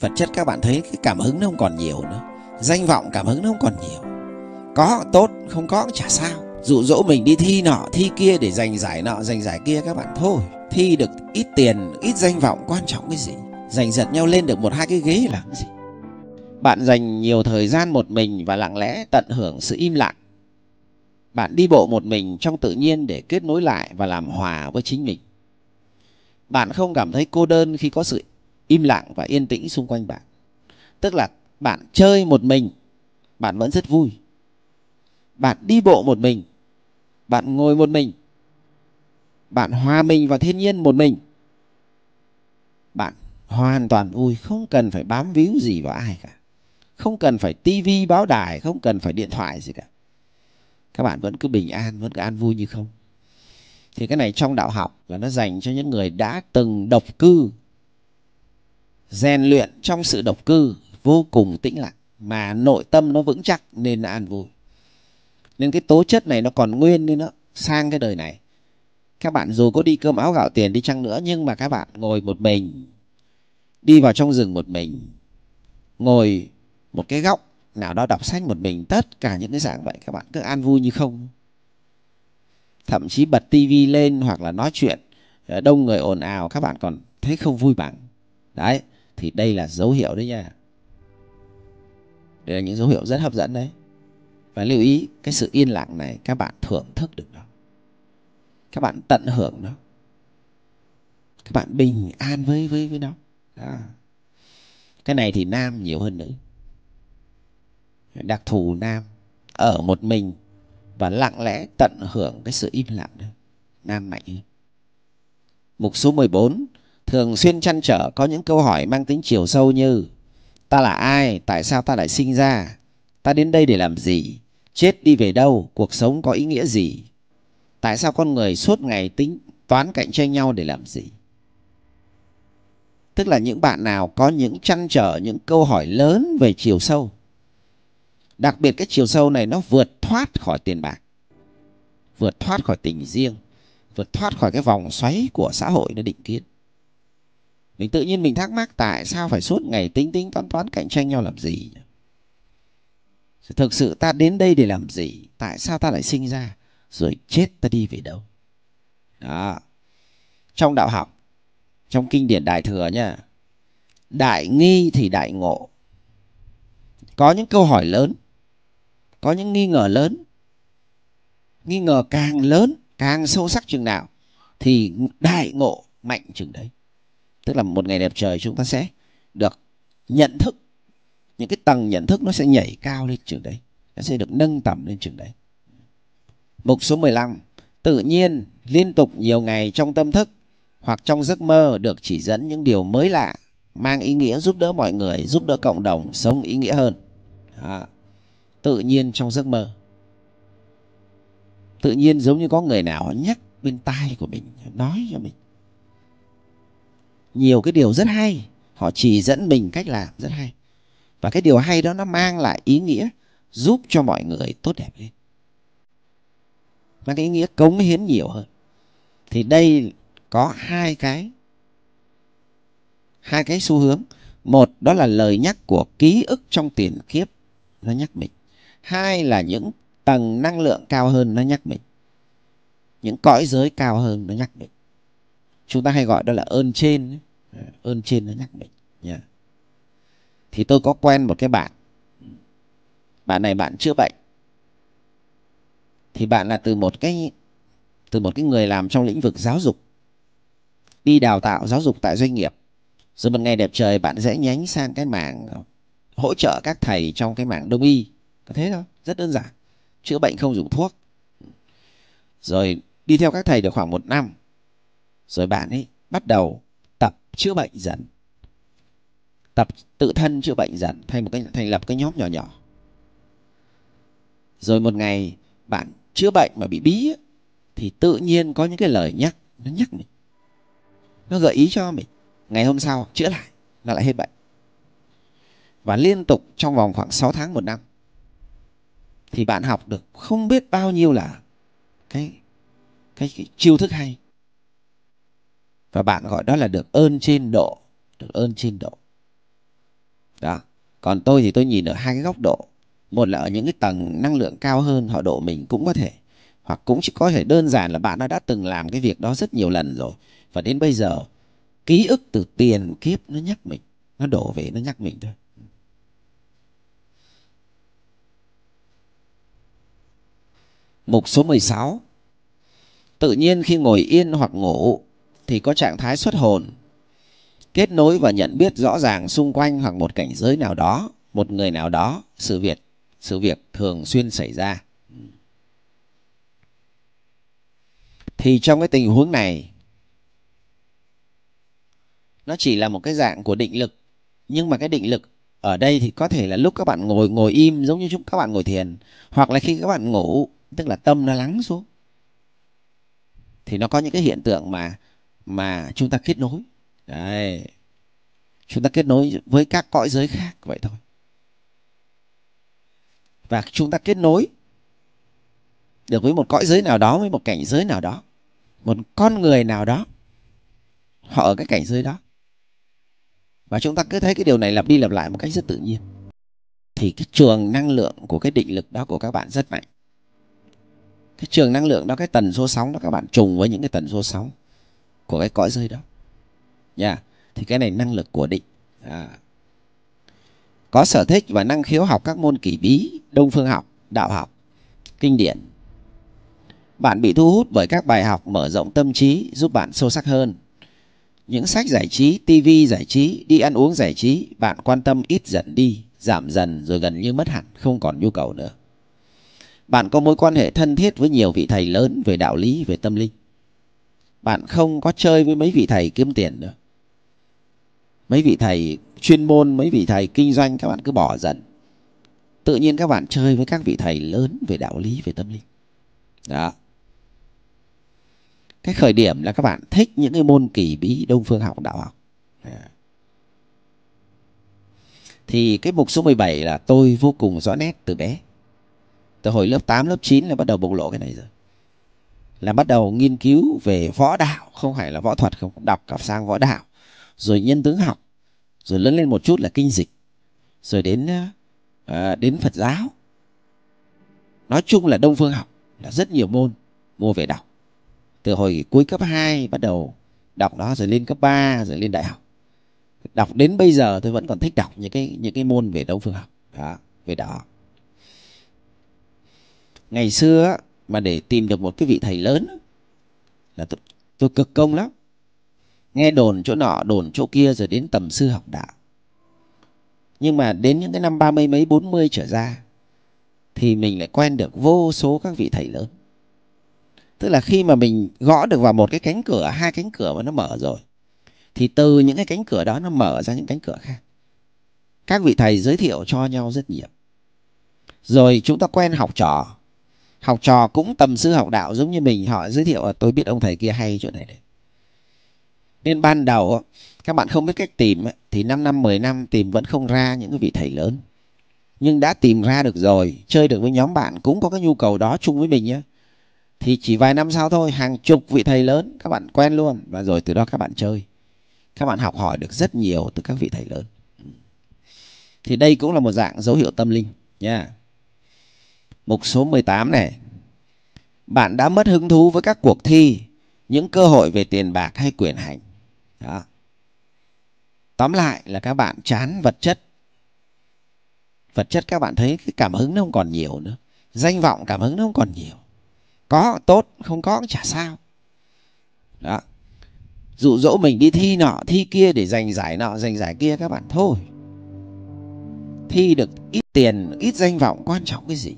vật chất các bạn thấy cái cảm hứng nó không còn nhiều nữa danh vọng cảm hứng nó không còn nhiều có tốt không có cũng chả sao dụ dỗ mình đi thi nọ thi kia để giành giải nọ giành giải kia các bạn thôi thi được ít tiền ít danh vọng quan trọng cái gì giành giật nhau lên được một hai cái ghế là cái gì bạn dành nhiều thời gian một mình và lặng lẽ tận hưởng sự im lặng bạn đi bộ một mình trong tự nhiên để kết nối lại và làm hòa với chính mình bạn không cảm thấy cô đơn khi có sự im lặng và yên tĩnh xung quanh bạn tức là bạn chơi một mình bạn vẫn rất vui bạn đi bộ một mình bạn ngồi một mình bạn hòa mình vào thiên nhiên một mình bạn hoàn toàn vui không cần phải bám víu gì vào ai cả không cần phải tivi báo đài không cần phải điện thoại gì cả các bạn vẫn cứ bình an vẫn cứ an vui như không thì cái này trong đạo học là nó dành cho những người đã từng độc cư rèn luyện trong sự độc cư vô cùng tĩnh lặng mà nội tâm nó vững chắc nên là an vui nên cái tố chất này nó còn nguyên nên nó sang cái đời này các bạn dù có đi cơm áo gạo tiền đi chăng nữa nhưng mà các bạn ngồi một mình đi vào trong rừng một mình ngồi một cái góc nào đó đọc sách một mình tất cả những cái dạng vậy các bạn cứ an vui như không thậm chí bật tivi lên hoặc là nói chuyện ờ, đông người ồn ào các bạn còn thấy không vui bằng đấy thì đây là dấu hiệu đấy nha đây là những dấu hiệu rất hấp dẫn đấy và lưu ý cái sự yên lặng này các bạn thưởng thức được nó các bạn tận hưởng nó các bạn bình an với với với nó à. cái này thì nam nhiều hơn nữ đặc thù nam ở một mình và lặng lẽ tận hưởng cái sự im lặng đó. nam mạnh mục số 14 thường xuyên chăn trở có những câu hỏi mang tính chiều sâu như Ta là ai? Tại sao ta lại sinh ra? Ta đến đây để làm gì? Chết đi về đâu? Cuộc sống có ý nghĩa gì? Tại sao con người suốt ngày tính toán cạnh tranh nhau để làm gì? Tức là những bạn nào có những chăn trở, những câu hỏi lớn về chiều sâu. Đặc biệt cái chiều sâu này nó vượt thoát khỏi tiền bạc. Vượt thoát khỏi tình riêng. Vượt thoát khỏi cái vòng xoáy của xã hội nó định kiến. Mình tự nhiên mình thắc mắc tại sao phải suốt ngày tính tính toán toán cạnh tranh nhau làm gì? Thực sự ta đến đây để làm gì? Tại sao ta lại sinh ra? Rồi chết ta đi về đâu? Đó. Trong đạo học, trong kinh điển Đại Thừa nha, đại nghi thì đại ngộ. Có những câu hỏi lớn, có những nghi ngờ lớn. Nghi ngờ càng lớn, càng sâu sắc chừng nào thì đại ngộ mạnh chừng đấy tức là một ngày đẹp trời chúng ta sẽ được nhận thức những cái tầng nhận thức nó sẽ nhảy cao lên trường đấy nó sẽ được nâng tầm lên trường đấy mục số 15 tự nhiên liên tục nhiều ngày trong tâm thức hoặc trong giấc mơ được chỉ dẫn những điều mới lạ mang ý nghĩa giúp đỡ mọi người giúp đỡ cộng đồng sống ý nghĩa hơn à, tự nhiên trong giấc mơ tự nhiên giống như có người nào nhắc bên tai của mình nói cho mình nhiều cái điều rất hay họ chỉ dẫn mình cách làm rất hay và cái điều hay đó nó mang lại ý nghĩa giúp cho mọi người tốt đẹp lên mang cái ý nghĩa cống hiến nhiều hơn thì đây có hai cái hai cái xu hướng một đó là lời nhắc của ký ức trong tiền kiếp nó nhắc mình hai là những tầng năng lượng cao hơn nó nhắc mình những cõi giới cao hơn nó nhắc mình chúng ta hay gọi đó là ơn trên ấy ơn trên nó nhắc mình yeah. thì tôi có quen một cái bạn bạn này bạn chữa bệnh thì bạn là từ một cái từ một cái người làm trong lĩnh vực giáo dục đi đào tạo giáo dục tại doanh nghiệp rồi một ngày đẹp trời bạn dễ nhánh sang cái mảng hỗ trợ các thầy trong cái mảng đông y có thế thôi rất đơn giản chữa bệnh không dùng thuốc rồi đi theo các thầy được khoảng một năm rồi bạn ấy bắt đầu chữa bệnh dần tập tự thân chữa bệnh dần thành một cái thành lập cái nhóm nhỏ nhỏ rồi một ngày bạn chữa bệnh mà bị bí thì tự nhiên có những cái lời nhắc nó nhắc mình nó gợi ý cho mình ngày hôm sau chữa lại nó lại hết bệnh và liên tục trong vòng khoảng 6 tháng một năm thì bạn học được không biết bao nhiêu là cái cái, cái chiêu thức hay và bạn gọi đó là được ơn trên độ được ơn trên độ đó còn tôi thì tôi nhìn ở hai cái góc độ một là ở những cái tầng năng lượng cao hơn họ độ mình cũng có thể hoặc cũng chỉ có thể đơn giản là bạn nó đã từng làm cái việc đó rất nhiều lần rồi và đến bây giờ ký ức từ tiền kiếp nó nhắc mình nó đổ về nó nhắc mình thôi Mục số 16 Tự nhiên khi ngồi yên hoặc ngủ thì có trạng thái xuất hồn. Kết nối và nhận biết rõ ràng xung quanh hoặc một cảnh giới nào đó, một người nào đó, sự việc, sự việc thường xuyên xảy ra. Thì trong cái tình huống này, nó chỉ là một cái dạng của định lực. Nhưng mà cái định lực ở đây thì có thể là lúc các bạn ngồi ngồi im giống như chúng các bạn ngồi thiền hoặc là khi các bạn ngủ tức là tâm nó lắng xuống thì nó có những cái hiện tượng mà mà chúng ta kết nối đấy chúng ta kết nối với các cõi giới khác vậy thôi và chúng ta kết nối được với một cõi giới nào đó với một cảnh giới nào đó một con người nào đó họ ở cái cảnh giới đó và chúng ta cứ thấy cái điều này lặp đi lặp lại một cách rất tự nhiên thì cái trường năng lượng của cái định lực đó của các bạn rất mạnh cái trường năng lượng đó cái tần số sóng đó các bạn trùng với những cái tần số sóng của cái cõi rơi đó nha dạ. yeah. thì cái này năng lực của định à. có sở thích và năng khiếu học các môn kỳ bí đông phương học đạo học kinh điển bạn bị thu hút bởi các bài học mở rộng tâm trí giúp bạn sâu sắc hơn những sách giải trí TV giải trí đi ăn uống giải trí bạn quan tâm ít dần đi giảm dần rồi gần như mất hẳn không còn nhu cầu nữa bạn có mối quan hệ thân thiết với nhiều vị thầy lớn về đạo lý về tâm linh bạn không có chơi với mấy vị thầy kiếm tiền nữa mấy vị thầy chuyên môn mấy vị thầy kinh doanh các bạn cứ bỏ dần tự nhiên các bạn chơi với các vị thầy lớn về đạo lý về tâm linh đó cái khởi điểm là các bạn thích những cái môn kỳ bí đông phương học đạo học thì cái mục số 17 là tôi vô cùng rõ nét từ bé từ hồi lớp 8, lớp 9 là bắt đầu bộc lộ cái này rồi là bắt đầu nghiên cứu về võ đạo không phải là võ thuật không đọc cả sang võ đạo rồi nhân tướng học rồi lớn lên một chút là kinh dịch rồi đến à, đến phật giáo nói chung là đông phương học là rất nhiều môn mua về đọc từ hồi cuối cấp 2 bắt đầu đọc đó rồi lên cấp 3 rồi lên đại học đọc đến bây giờ tôi vẫn còn thích đọc những cái những cái môn về đông phương học đó về đó ngày xưa mà để tìm được một cái vị thầy lớn là tôi, tôi cực công lắm nghe đồn chỗ nọ đồn chỗ kia rồi đến tầm sư học đạo nhưng mà đến những cái năm ba mươi mấy bốn mươi trở ra thì mình lại quen được vô số các vị thầy lớn tức là khi mà mình gõ được vào một cái cánh cửa hai cánh cửa mà nó mở rồi thì từ những cái cánh cửa đó nó mở ra những cánh cửa khác các vị thầy giới thiệu cho nhau rất nhiều rồi chúng ta quen học trò học trò cũng tầm sư học đạo giống như mình họ giới thiệu tôi biết ông thầy kia hay chỗ này đấy nên ban đầu các bạn không biết cách tìm thì 5 năm 10 năm tìm vẫn không ra những vị thầy lớn nhưng đã tìm ra được rồi chơi được với nhóm bạn cũng có cái nhu cầu đó chung với mình nhé thì chỉ vài năm sau thôi hàng chục vị thầy lớn các bạn quen luôn và rồi từ đó các bạn chơi các bạn học hỏi được rất nhiều từ các vị thầy lớn thì đây cũng là một dạng dấu hiệu tâm linh nha yeah. Mục số 18 này. Bạn đã mất hứng thú với các cuộc thi, những cơ hội về tiền bạc hay quyền hành. Đó. Tóm lại là các bạn chán vật chất. Vật chất các bạn thấy cái cảm hứng nó không còn nhiều nữa. Danh vọng cảm hứng nó không còn nhiều. Có tốt, không có cũng chả sao. Đó. Dụ dỗ mình đi thi nọ, thi kia để giành giải nọ, giành giải kia các bạn thôi. Thi được ít tiền, ít danh vọng quan trọng cái gì?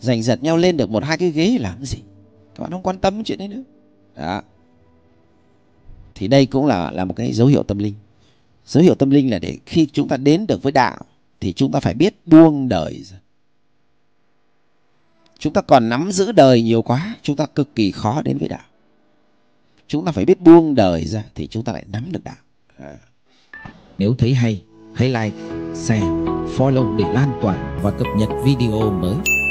giành giật nhau lên được một hai cái ghế làm gì các bạn không quan tâm chuyện đấy nữa đó thì đây cũng là là một cái dấu hiệu tâm linh dấu hiệu tâm linh là để khi chúng ta đến được với đạo thì chúng ta phải biết buông đời chúng ta còn nắm giữ đời nhiều quá chúng ta cực kỳ khó đến với đạo chúng ta phải biết buông đời ra thì chúng ta lại nắm được đạo à. nếu thấy hay hãy like share follow để lan tỏa và cập nhật video mới